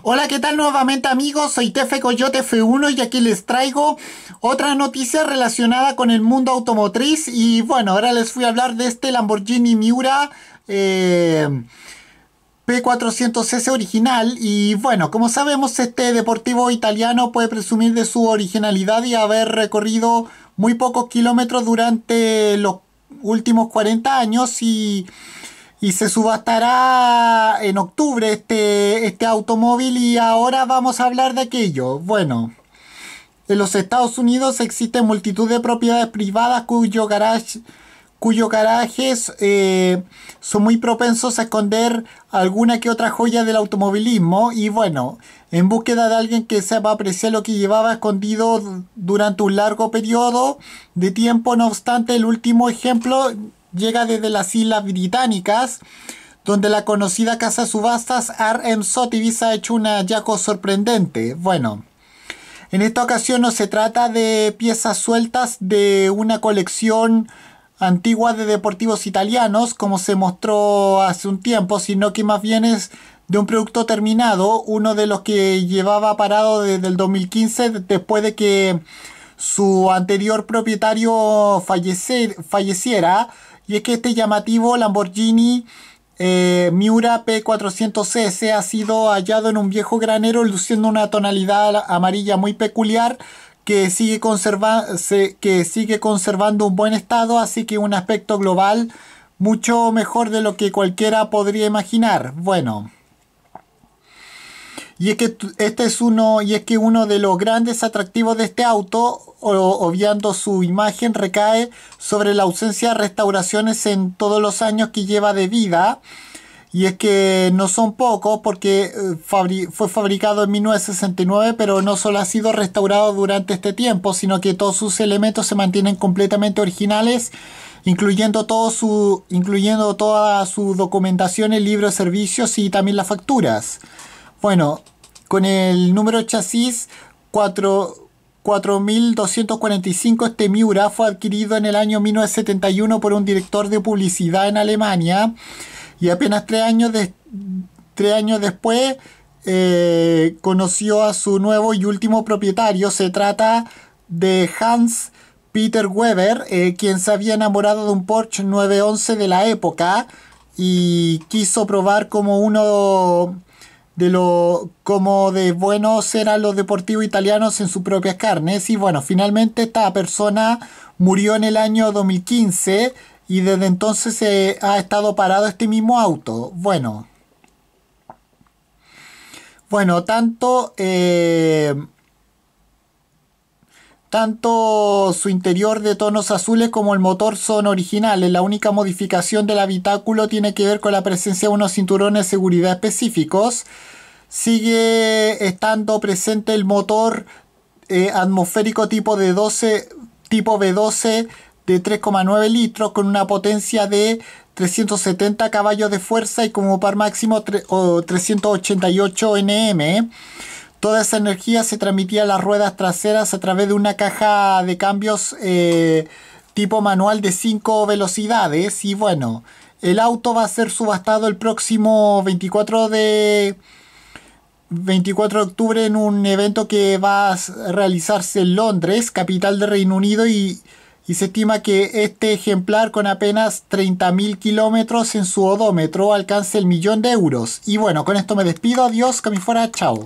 Hola, ¿qué tal nuevamente amigos? Soy Tefe Coyote F1 y aquí les traigo otra noticia relacionada con el mundo automotriz. Y bueno, ahora les fui a hablar de este Lamborghini Miura. Eh, P400S original y bueno, como sabemos este deportivo italiano puede presumir de su originalidad y haber recorrido muy pocos kilómetros durante los últimos 40 años y y se subastará en octubre este, este automóvil y ahora vamos a hablar de aquello. Bueno, en los Estados Unidos existe multitud de propiedades privadas cuyo cuyos garajes eh, son muy propensos a esconder alguna que otra joya del automovilismo y bueno, en búsqueda de alguien que sepa apreciar lo que llevaba escondido durante un largo periodo de tiempo, no obstante, el último ejemplo llega desde las Islas Británicas, donde la conocida casa de subastas RM Sotheby's ha hecho una hallazgo sorprendente. Bueno, en esta ocasión no se trata de piezas sueltas de una colección antigua de deportivos italianos, como se mostró hace un tiempo, sino que más bien es de un producto terminado, uno de los que llevaba parado desde el 2015, después de que su anterior propietario fallecer, falleciera. Y es que este llamativo Lamborghini eh, Miura P400S ha sido hallado en un viejo granero luciendo una tonalidad amarilla muy peculiar que sigue, que sigue conservando un buen estado, así que un aspecto global mucho mejor de lo que cualquiera podría imaginar. Bueno. Y es que este es uno, y es que uno de los grandes atractivos de este auto, obviando su imagen, recae sobre la ausencia de restauraciones en todos los años que lleva de vida. Y es que no son pocos porque eh, fue fabricado en 1969, pero no solo ha sido restaurado durante este tiempo, sino que todos sus elementos se mantienen completamente originales, incluyendo, todo su, incluyendo toda su documentación, el libro de servicios y también las facturas. Bueno, con el número chasis 4.245, este Miura fue adquirido en el año 1971 por un director de publicidad en Alemania y apenas tres años, años después eh, conoció a su nuevo y último propietario. Se trata de Hans Peter Weber, eh, quien se había enamorado de un Porsche 911 de la época y quiso probar como uno de lo como de buenos eran los deportivos italianos en sus propias carnes. Y bueno, finalmente esta persona murió en el año 2015 y desde entonces se ha estado parado este mismo auto. Bueno. Bueno, tanto... Eh, tanto su interior de tonos azules como el motor son originales. La única modificación del habitáculo tiene que ver con la presencia de unos cinturones de seguridad específicos. Sigue estando presente el motor eh, atmosférico tipo, de 12, tipo B12 de 3,9 litros con una potencia de 370 caballos de fuerza y como par máximo 388 Nm. Eh. Toda esa energía se transmitía a las ruedas traseras a través de una caja de cambios eh, tipo manual de 5 velocidades. Y bueno, el auto va a ser subastado el próximo 24 de, de octubre en un evento que va a realizarse en Londres, capital del Reino Unido, y, se estima que este ejemplar con apenas 30.000 kilómetros en su odómetro alcance el millón de euros. Y bueno, con esto me despido, adiós, que fuera, chao.